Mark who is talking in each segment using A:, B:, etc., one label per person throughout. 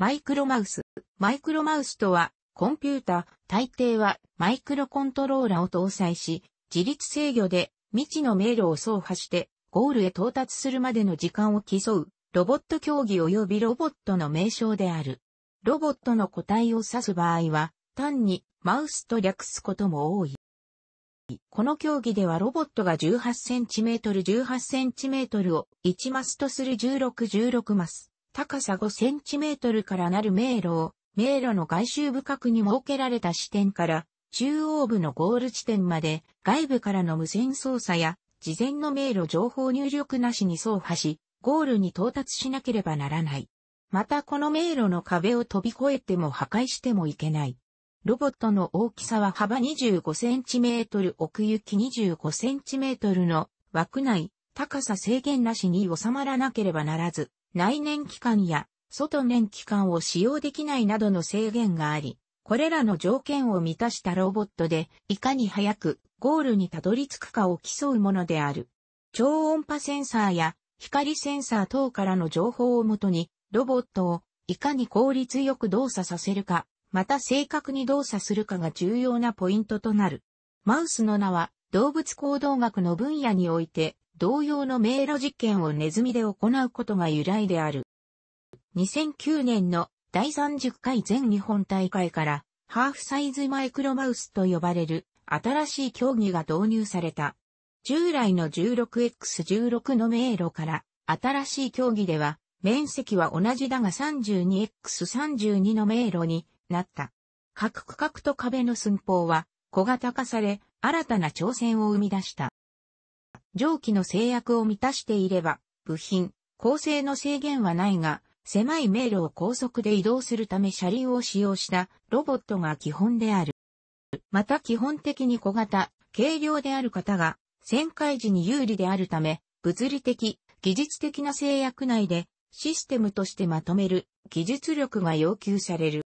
A: マイクロマウス。マイクロマウスとは、コンピュータ、大抵はマイクロコントローラを搭載し、自律制御で未知の迷路を走破して、ゴールへ到達するまでの時間を競う、ロボット競技及びロボットの名称である。ロボットの個体を指す場合は、単にマウスと略すことも多い。この競技ではロボットが 18cm18cm を1マスとする1616 16マス。高さ5センチメートルからなる迷路を、迷路の外周部角に設けられた視点から、中央部のゴール地点まで外部からの無線操作や事前の迷路情報入力なしに走破し、ゴールに到達しなければならない。またこの迷路の壁を飛び越えても破壊してもいけない。ロボットの大きさは幅 25cm 奥行き 25cm の枠内、高さ制限なしに収まらなければならず、内燃機関や外燃機関を使用できないなどの制限があり、これらの条件を満たしたロボットで、いかに早くゴールにたどり着くかを競うものである。超音波センサーや光センサー等からの情報をもとに、ロボットをいかに効率よく動作させるか、また正確に動作するかが重要なポイントとなる。マウスの名は動物行動学の分野において同様の迷路実験をネズミで行うことが由来である。2009年の第30回全日本大会からハーフサイズマイクロマウスと呼ばれる新しい競技が導入された。従来の 16X16 の迷路から新しい競技では面積は同じだが 32X32 の迷路になった。各区画と壁の寸法は小型化され新たな挑戦を生み出した。蒸気の制約を満たしていれば、部品、構成の制限はないが、狭い迷路を高速で移動するため車輪を使用したロボットが基本である。また基本的に小型、軽量である方が、旋回時に有利であるため、物理的、技術的な制約内で、システムとしてまとめる技術力が要求される。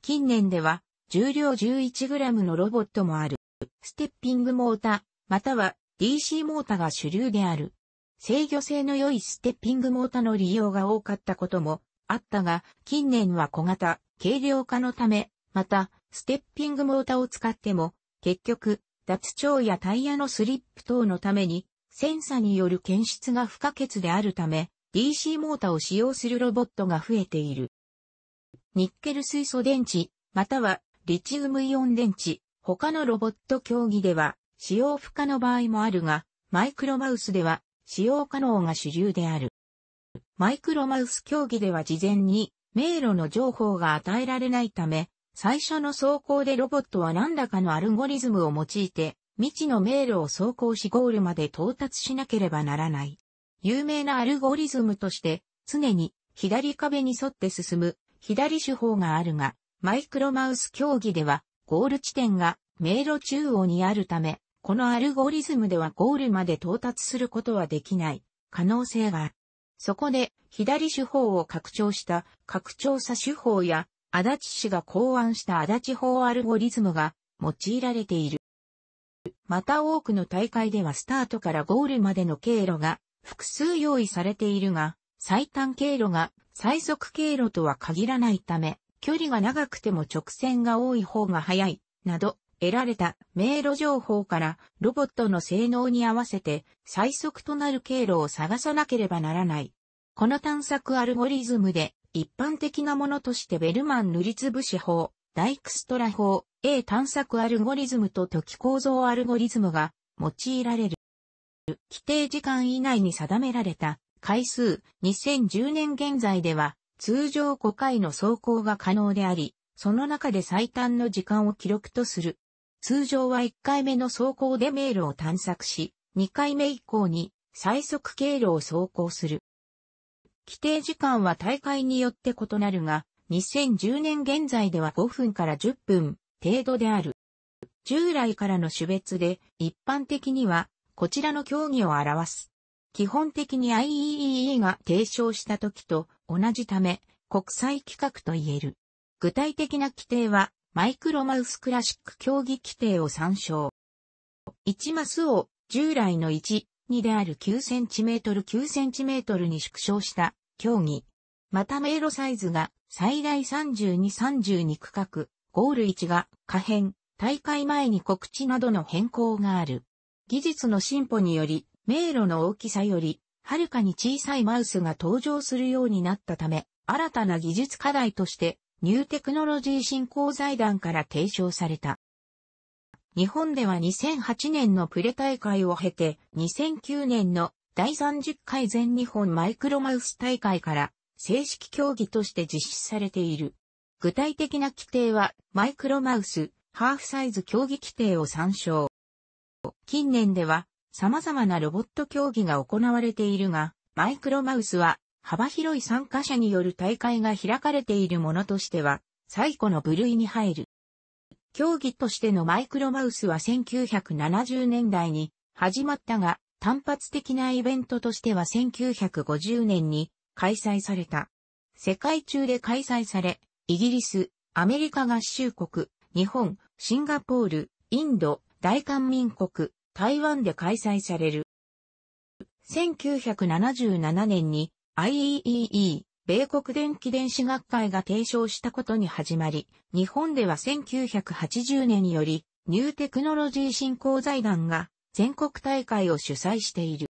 A: 近年では、重量 11g のロボットもある。ステッピングモーター、または DC モータが主流である。制御性の良いステッピングモータの利用が多かったこともあったが、近年は小型、軽量化のため、また、ステッピングモータを使っても、結局、脱腸やタイヤのスリップ等のために、センサによる検出が不可欠であるため、DC モータを使用するロボットが増えている。ニッケル水素電池、またはリチウムイオン電池、他のロボット競技では、使用不可の場合もあるが、マイクロマウスでは使用可能が主流である。マイクロマウス競技では事前に迷路の情報が与えられないため、最初の走行でロボットは何らかのアルゴリズムを用いて、未知の迷路を走行しゴールまで到達しなければならない。有名なアルゴリズムとして、常に左壁に沿って進む左手法があるが、マイクロマウス競技ではゴール地点が迷路中央にあるため、このアルゴリズムではゴールまで到達することはできない可能性がある。そこで、左手法を拡張した拡張差手法や、足立氏が考案した足立法アルゴリズムが用いられている。また多くの大会ではスタートからゴールまでの経路が複数用意されているが、最短経路が最速経路とは限らないため、距離が長くても直線が多い方が速い、など、得られた迷路情報からロボットの性能に合わせて最速となる経路を探さなければならない。この探索アルゴリズムで一般的なものとしてベルマン塗りつぶし法、ダイクストラ法、A 探索アルゴリズムと時構造アルゴリズムが用いられる。規定時間以内に定められた回数2010年現在では通常5回の走行が可能であり、その中で最短の時間を記録とする。通常は1回目の走行で迷路を探索し、2回目以降に最速経路を走行する。規定時間は大会によって異なるが、2010年現在では5分から10分程度である。従来からの種別で一般的にはこちらの競技を表す。基本的に IEEE が提唱した時と同じため国際規格と言える。具体的な規定はマイクロマウスクラシック競技規定を参照。1マスを従来の1、2である 9cm、9cm に縮小した競技。また迷路サイズが最大32、32区画、ゴール1が可変、大会前に告知などの変更がある。技術の進歩により、迷路の大きさより、はるかに小さいマウスが登場するようになったため、新たな技術課題として、ニューテクノロジー振興財団から提唱された。日本では2008年のプレ大会を経て、2009年の第30回全日本マイクロマウス大会から正式競技として実施されている。具体的な規定はマイクロマウス、ハーフサイズ競技規定を参照。近年では様々なロボット競技が行われているが、マイクロマウスは幅広い参加者による大会が開かれているものとしては、最古の部類に入る。競技としてのマイクロマウスは1970年代に始まったが、単発的なイベントとしては1950年に開催された。世界中で開催され、イギリス、アメリカ合衆国、日本、シンガポール、インド、大韓民国、台湾で開催される。1977年に IEEE、米国電気電子学会が提唱したことに始まり、日本では1980年により、ニューテクノロジー振興財団が全国大会を主催している。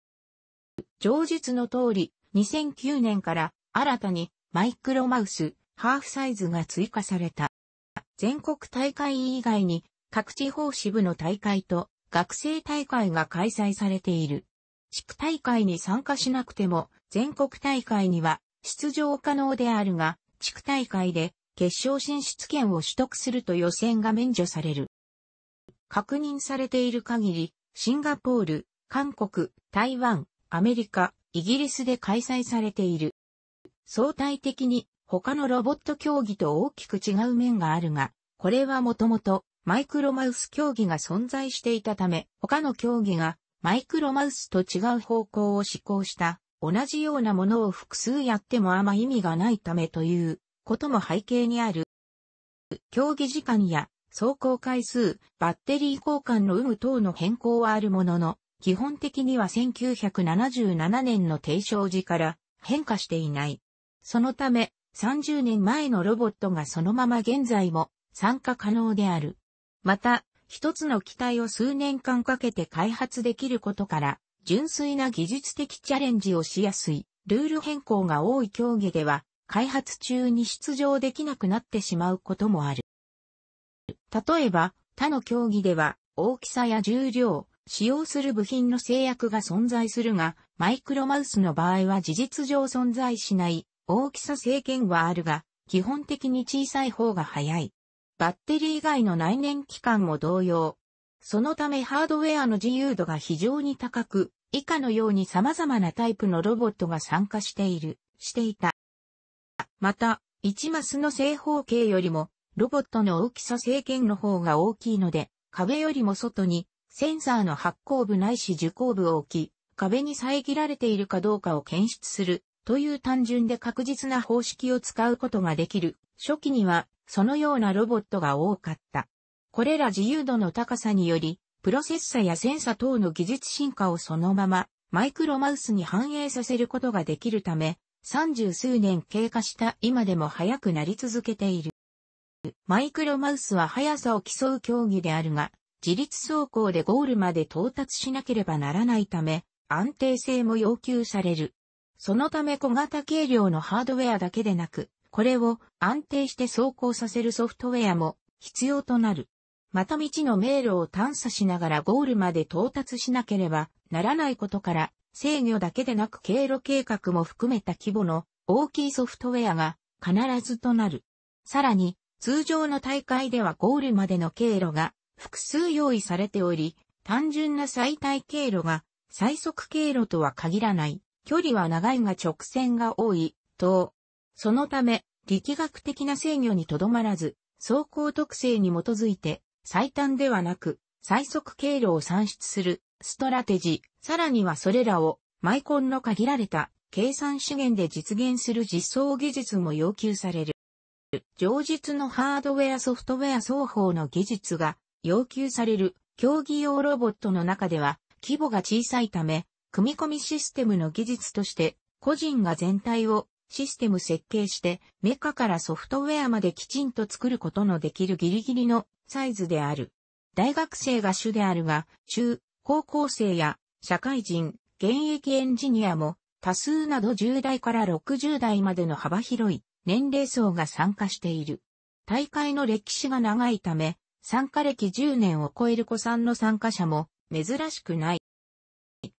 A: 上述の通り、2009年から新たにマイクロマウス、ハーフサイズが追加された。全国大会以外に各地方支部の大会と学生大会が開催されている。地区大会に参加しなくても全国大会には出場可能であるが、地区大会で決勝進出権を取得すると予選が免除される。確認されている限り、シンガポール、韓国、台湾、アメリカ、イギリスで開催されている。相対的に他のロボット競技と大きく違う面があるが、これはもともとマイクロマウス競技が存在していたため、他の競技がマイクロマウスと違う方向を志向した同じようなものを複数やってもあま意味がないためということも背景にある。競技時間や走行回数、バッテリー交換の有無等の変更はあるものの、基本的には1977年の提唱時から変化していない。そのため、30年前のロボットがそのまま現在も参加可能である。また、一つの機体を数年間かけて開発できることから、純粋な技術的チャレンジをしやすい、ルール変更が多い競技では、開発中に出場できなくなってしまうこともある。例えば、他の競技では、大きさや重量、使用する部品の制約が存在するが、マイクロマウスの場合は事実上存在しない大きさ制限はあるが、基本的に小さい方が早い。バッテリー以外の内燃機関も同様、そのためハードウェアの自由度が非常に高く、以下のように様々なタイプのロボットが参加している、していた。また、1マスの正方形よりも、ロボットの大きさ制限の方が大きいので、壁よりも外に、センサーの発光部ないし受光部を置き、壁に遮られているかどうかを検出する、という単純で確実な方式を使うことができる。初期には、そのようなロボットが多かった。これら自由度の高さにより、プロセッサやセンサ等の技術進化をそのままマイクロマウスに反映させることができるため、三十数年経過した今でも速くなり続けている。マイクロマウスは速さを競う競技であるが、自律走行でゴールまで到達しなければならないため、安定性も要求される。そのため小型軽量のハードウェアだけでなく、これを安定して走行させるソフトウェアも必要となる。また道の迷路を探査しながらゴールまで到達しなければならないことから、制御だけでなく経路計画も含めた規模の大きいソフトウェアが必ずとなる。さらに、通常の大会ではゴールまでの経路が複数用意されており、単純な最大経路が最速経路とは限らない。距離は長いが直線が多い、と、そのため、力学的な制御にとどまらず、走行特性に基づいて、最短ではなく、最速経路を算出するストラテジ、さらにはそれらをマイコンの限られた計算資源で実現する実装技術も要求される。上述のハードウェアソフトウェア双方の技術が要求される競技用ロボットの中では規模が小さいため、組み込みシステムの技術として個人が全体をシステム設計して、メカからソフトウェアまできちんと作ることのできるギリギリのサイズである。大学生が主であるが、中、高校生や社会人、現役エンジニアも多数など10代から60代までの幅広い年齢層が参加している。大会の歴史が長いため、参加歴10年を超える子さんの参加者も珍しくない。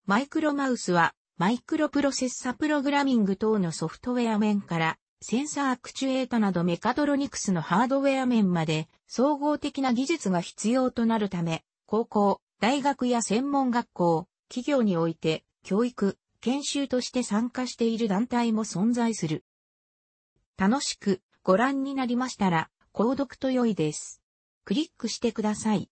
A: マイクロマウスはマイクロプロセッサプログラミング等のソフトウェア面から、センサーアクチュエータなどメカトロニクスのハードウェア面まで、総合的な技術が必要となるため、高校、大学や専門学校、企業において、教育、研修として参加している団体も存在する。楽しくご覧になりましたら、購読と良いです。クリックしてください。